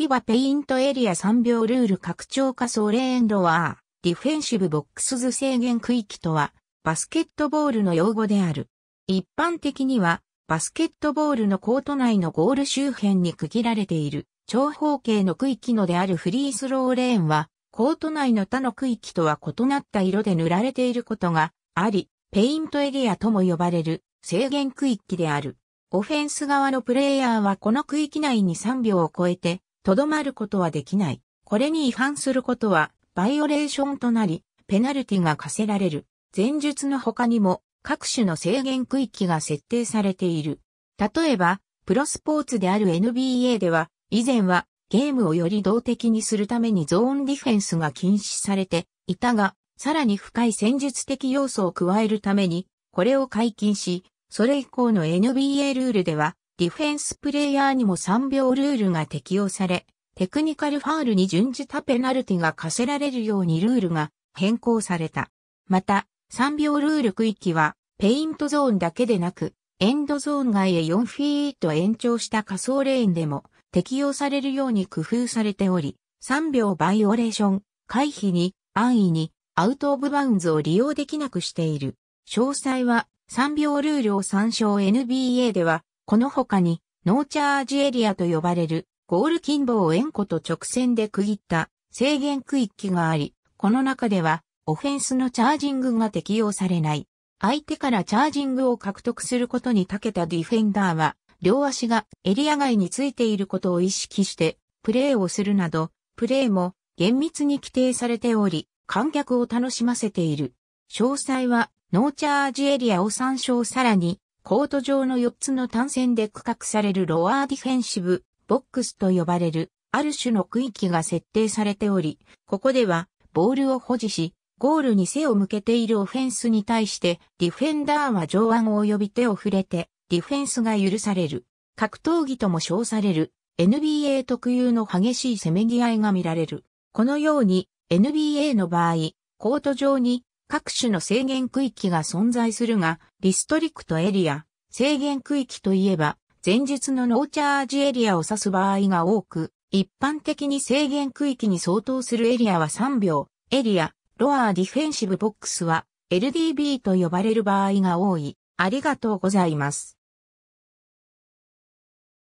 次はペイントエリア3秒ルール拡張化ソレーンロアー、ディフェンシブボックス図制限区域とは、バスケットボールの用語である。一般的には、バスケットボールのコート内のゴール周辺に区切られている、長方形の区域のであるフリースローレーンは、コート内の他の区域とは異なった色で塗られていることがあり、ペイントエリアとも呼ばれる制限区域である。オフェンス側のプレイヤーはこの区域内に3秒を超えてとどまることはできない。これに違反することは、バイオレーションとなり、ペナルティが課せられる。前述の他にも、各種の制限区域が設定されている。例えば、プロスポーツである NBA では、以前はゲームをより動的にするためにゾーンディフェンスが禁止されていたが、さらに深い戦術的要素を加えるために、これを解禁し、それ以降の NBA ルールでは、ディフェンスプレイヤーにも3秒ルールが適用され、テクニカルファールに順じたペナルティが課せられるようにルールが変更された。また、3秒ルール区域は、ペイントゾーンだけでなく、エンドゾーン外へ4フィート延長した仮想レーンでも適用されるように工夫されており、3秒バイオレーション、回避に、安易に、アウトオブバウンズを利用できなくしている。詳細は、3秒ルールを参照 NBA では、この他に、ノーチャージエリアと呼ばれる、ゴール近傍を円弧と直線で区切った制限区域があり、この中では、オフェンスのチャージングが適用されない。相手からチャージングを獲得することに長けたディフェンダーは、両足がエリア外についていることを意識して、プレーをするなど、プレーも厳密に規定されており、観客を楽しませている。詳細は、ノーチャージエリアを参照さらに、コート上の4つの単線で区画されるロアーディフェンシブ、ボックスと呼ばれる、ある種の区域が設定されており、ここでは、ボールを保持し、ゴールに背を向けているオフェンスに対して、ディフェンダーは上腕及び手を触れて、ディフェンスが許される。格闘技とも称される、NBA 特有の激しいせめぎ合いが見られる。このように、NBA の場合、コート上に各種の制限区域が存在するが、リストリクトエリア、制限区域といえば、前述のノーチャージエリアを指す場合が多く、一般的に制限区域に相当するエリアは3秒、エリア、ロアーディフェンシブボックスは LDB と呼ばれる場合が多い。ありがとうございます。